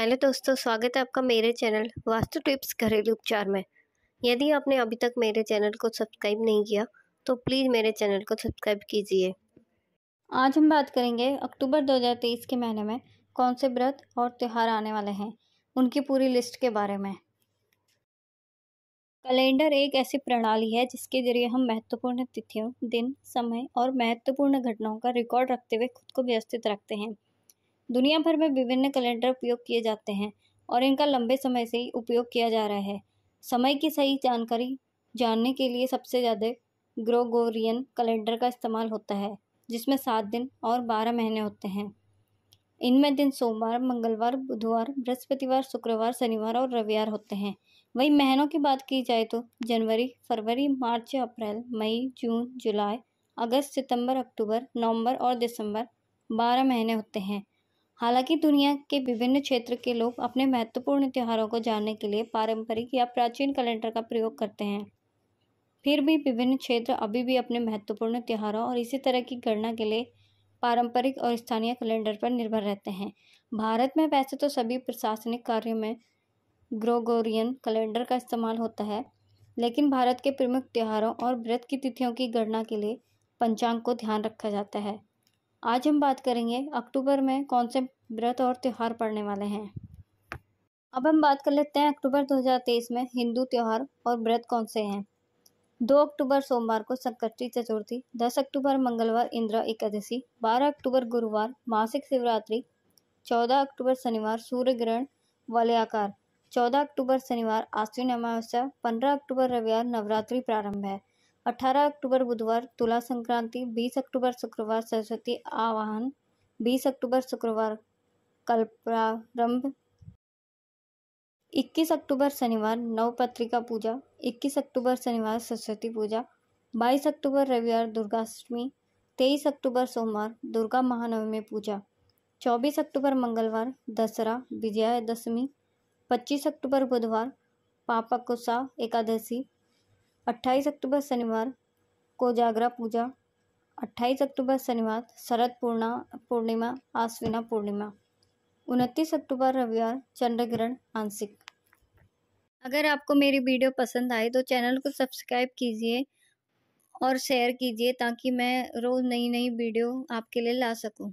Hello तो दोस्तों स्वागत है आपका मेरे चैनल वास्तु टिप्स घरेलू उपचार में यदि आपने अभी तक मेरे चैनल को सब्सक्राइब नहीं किया तो प्लीज़ मेरे चैनल को सब्सक्राइब कीजिए आज हम बात करेंगे अक्टूबर 2023 के महीने में कौन से व्रत और त्यौहार आने वाले हैं उनकी पूरी लिस्ट के बारे में कैलेंडर एक ऐसी प्रणाली है जिसके जरिए हम महत्वपूर्ण तिथियों दिन समय और महत्वपूर्ण घटनाओं का रिकॉर्ड रखते हुए खुद को व्यवस्थित रखते हैं दुनिया भर में विभिन्न कैलेंडर उपयोग किए जाते हैं और इनका लंबे समय से ही उपयोग किया जा रहा है समय की सही जानकारी जानने के लिए सबसे ज़्यादा ग्रोगोरियन कैलेंडर का इस्तेमाल होता है जिसमें सात दिन और बारह महीने होते हैं इनमें दिन सोमवार मंगलवार बुधवार बृहस्पतिवार शुक्रवार शनिवार और रविवार होते हैं वहीं महीनों की बात की जाए तो जनवरी फरवरी मार्च अप्रैल मई जून जुलाई अगस्त सितंबर अक्टूबर नवंबर और दिसंबर बारह महीने होते हैं हालांकि दुनिया के विभिन्न क्षेत्र के लोग अपने महत्वपूर्ण त्योहारों को जानने के लिए पारंपरिक या प्राचीन कैलेंडर का प्रयोग करते हैं फिर भी विभिन्न क्षेत्र अभी भी अपने महत्वपूर्ण त्योहारों और इसी तरह की गणना के लिए पारंपरिक और स्थानीय कैलेंडर पर निर्भर रहते हैं भारत में वैसे तो सभी प्रशासनिक कार्यों में ग्रोगोरियन कैलेंडर का इस्तेमाल होता है लेकिन भारत के प्रमुख त्योहारों और व्रत की तिथियों की गणना के लिए पंचांग को ध्यान रखा जाता है आज हम बात करेंगे अक्टूबर में कौन से व्रत और त्यौहार पड़ने वाले हैं अब हम बात कर लेते हैं अक्टूबर 2023 में हिंदू त्यौहार और व्रत कौन से हैं दो अक्टूबर सोमवार को संकष्टी चतुर्थी दस अक्टूबर मंगलवार इंदिरा एकादशी बारह अक्टूबर गुरुवार मासिक शिवरात्रि चौदह अक्टूबर शनिवार सूर्य ग्रहण आकार चौदह अक्टूबर शनिवार आश्विन अमावस्या पंद्रह अक्टूबर रविवार नवरात्रि प्रारंभ है 18 अक्टूबर बुधवार तुला संक्रांति 20 अक्टूबर शुक्रवार सरस्वती आवाहन 20 अक्टूबर शुक्रवार कल्पारंभ 21 अक्टूबर शनिवार नवपत्रिका पूजा 21 अक्टूबर शनिवार सरस्वती पूजा 22 अक्टूबर रविवार दुर्गाष्टमी 23 अक्टूबर सोमवार दुर्गा महानवमी पूजा 24 अक्टूबर मंगलवार दशहरा विजयादशमी 25 अक्टूबर बुधवार पापाकुसा एकादशी अट्ठाईस अक्टूबर शनिवार कोजागरा पूजा अट्ठाईस अक्टूबर शनिवार शरद पूर्णा पूर्णिमा आश्विना पूर्णिमा उनतीस अक्टूबर रविवार चंद्र ग्रहण आंशिक अगर आपको मेरी वीडियो पसंद आए तो चैनल को सब्सक्राइब कीजिए और शेयर कीजिए ताकि मैं रोज़ नई नई वीडियो आपके लिए ला सकूं।